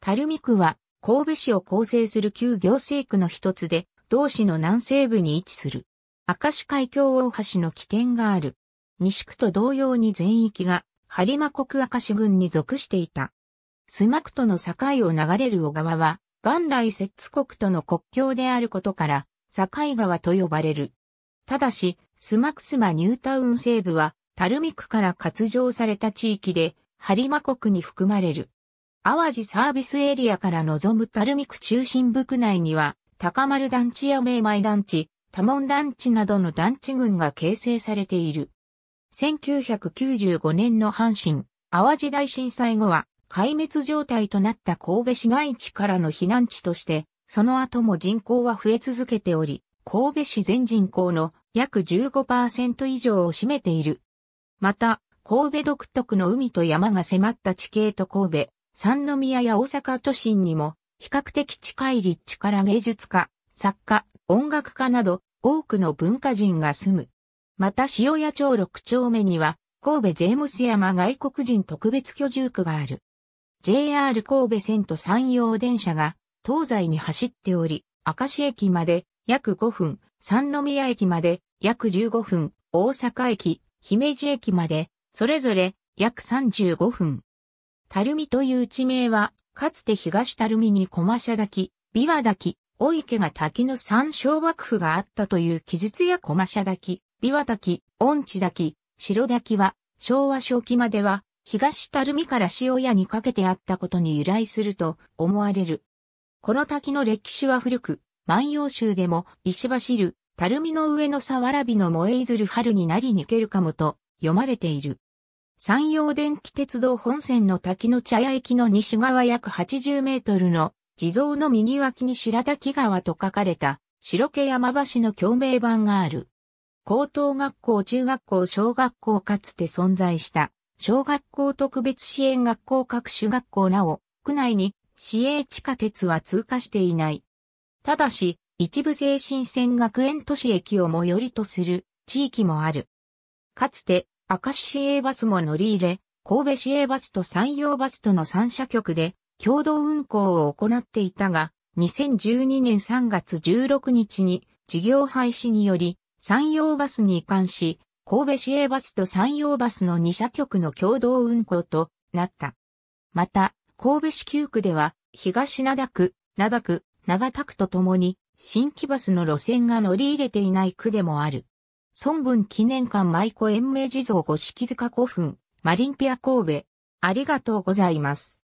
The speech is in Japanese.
垂水区は神戸市を構成する旧行政区の一つで、同市の南西部に位置する。明石海峡大橋の起点がある。西区と同様に全域が、播磨国明石郡に属していた。須磨区との境を流れる小川は、元来摂津国との国境であることから、境川と呼ばれる。ただし、須磨区須磨ニュータウン西部は、垂水区から割譲された地域で、播磨国に含まれる。淡路サービスエリアから望む垂水区中心部区内には、高丸団地や明米団地、多門団地などの団地群が形成されている。1995年の阪神、淡路大震災後は、壊滅状態となった神戸市街地からの避難地として、その後も人口は増え続けており、神戸市全人口の約15%以上を占めている。また、神戸独特の海と山が迫った地形と神戸、三宮や大阪都心にも比較的近い立地から芸術家、作家、音楽家など多くの文化人が住む。また塩屋町六丁目には神戸ジェームス山外国人特別居住区がある。JR 神戸線と山陽電車が東西に走っており、明石駅まで約5分、三宮駅まで約15分、大阪駅、姫路駅までそれぞれ約35分。垂水という地名は、かつて東垂水に駒社滝、琵琶滝、お池が滝の三小幕府があったという記述や駒社滝、琵琶滝、恩地滝、白滝は、昭和初期までは、東垂水から塩屋にかけてあったことに由来すると思われる。この滝の歴史は古く、万葉集でも、石走る、垂水の上の沢わらびの萌えいずる春になりにけるかもと、読まれている。山陽電気鉄道本線の滝の茶屋駅の西側約80メートルの地蔵の右脇に白滝川と書かれた白毛山橋の共鳴板がある。高等学校、中学校、小学校かつて存在した小学校特別支援学校各種学校なお、区内に市営地下鉄は通過していない。ただし、一部精神線学園都市駅を最寄りとする地域もある。かつて明石市営バスも乗り入れ、神戸市営バスと山陽バスとの3社局で共同運行を行っていたが、2012年3月16日に事業廃止により、山陽バスに移管し、神戸市営バスと山陽バスの2社局の共同運行となった。また、神戸市9区では、東灘区、灘区、長田区とともに、新規バスの路線が乗り入れていない区でもある。孫文記念館舞子延命地蔵五色塚古墳、マリンピア神戸。ありがとうございます。